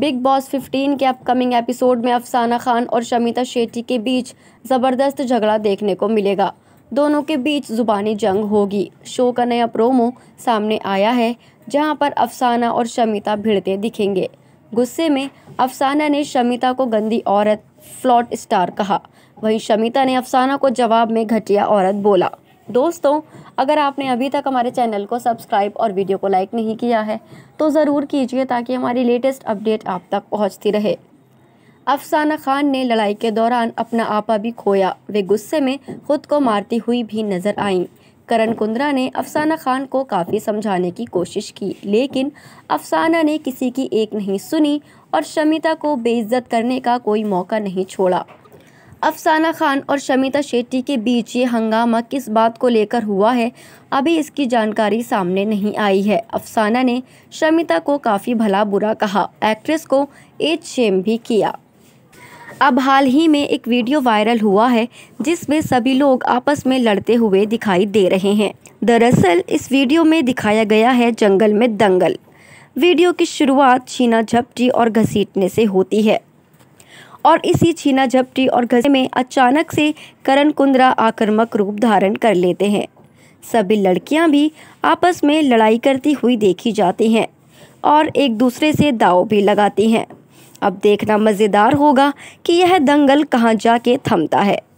big boss 15 के upcoming episode में अफसाना खान और शमिता शेट्टी के बीच ज़बरदस्त झगड़ा देखने को मिलेगा दोनों के बीच ज़ुबानी जंग होगी शो का नया प्रोमो सामने आया है जहां पर अफसाना और शमिता भिड़ते दिखेंगे गुस्से में अफसाना ने शमिता को गंदी औरत फ्लॉट स्टार कहा वहीं शमिता ने अफसाना को जवाब में घटिया औरत बोला दोस्तों अगर आपने अभी तक हमारे चैनल को सब्सक्राइब और वीडियो को लाइक नहीं किया है तो ज़रूर कीजिए ताकि हमारी लेटेस्ट अपडेट आप तक पहुँचती रहे अफसाना खान ने लड़ाई के दौरान अपना आपा भी खोया वे गुस्से में खुद को मारती हुई भी नजर आईं करण कुंद्रा ने अफसाना खान को काफ़ी समझाने की कोशिश की लेकिन अफसाना ने किसी की एक नहीं सुनी और शमिता को बेइज्जत करने का कोई मौका नहीं छोड़ा अफसाना खान और शमिता शेट्टी के बीच ये हंगामा किस बात को लेकर हुआ है अभी इसकी जानकारी सामने नहीं आई है अफसाना ने शमिता को काफ़ी भला बुरा कहा एक्ट्रेस को एज शेम भी किया अब हाल ही में एक वीडियो वायरल हुआ है जिसमें सभी लोग आपस में लड़ते हुए दिखाई दे रहे हैं दरअसल इस वीडियो में दिखाया गया है जंगल में दंगल वीडियो की शुरुआत छीना झपटी और घसीटने से होती है और इसी छीना झपटी और घसे में अचानक से करण कुंद्रा आक्रमक रूप धारण कर लेते हैं सभी लड़कियां भी आपस में लड़ाई करती हुई देखी जाती हैं और एक दूसरे से दाव भी लगाती हैं अब देखना मज़ेदार होगा कि यह दंगल कहाँ जाके थमता है